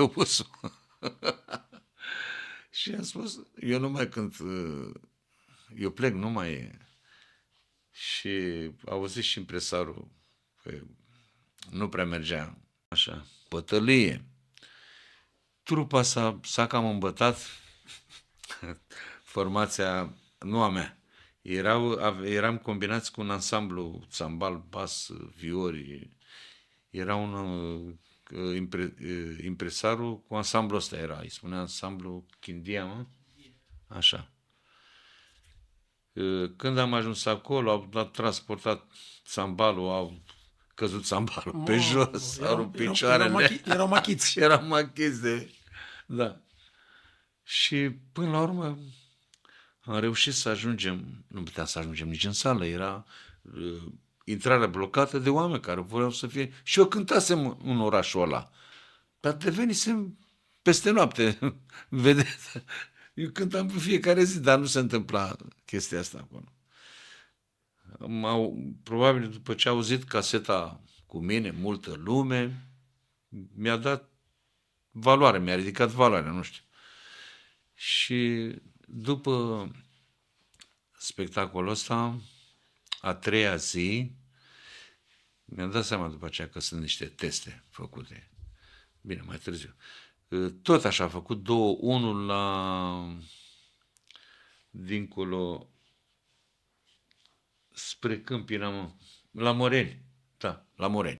autobusul. și am spus, eu numai când, uh, eu plec nu e. și auzit și impresarul că nu prea mergea așa, pătălie. Trupa s-a, s-a cam îmbătat, formația nu a mea. Erau, eram combinați cu un ansamblu, țambal, bas, viori. Era un uh, impre, impresarul cu ansamblu ăsta era, îi spunea ansamblu Chindia, mă? Așa. Când am ajuns acolo, au transportat sambalul, au căzut sambalul pe jos, erau, au rupt picioarele. Erau, erau machiți. erau machiți de... Da. Și până la urmă am reușit să ajungem, nu puteam să ajungem nici în sală, era intrarea blocată de oameni care vreau să fie... Și eu cântasem în orașul ăla. Dar devenisem peste noapte, vedeți? Eu cântam pe fiecare zi, dar nu se întâmpla chestia asta acolo. M-au, probabil după ce au auzit caseta cu mine, multă lume, mi-a dat valoare, mi-a ridicat valoarea, nu știu. Și după spectacolul ăsta, a treia zi, mi-am dat seama după aceea că sunt niște teste făcute. Bine, mai târziu. Tot așa a făcut două, unul la dincolo spre Câmpina, la Moreni. Da, la Moreni.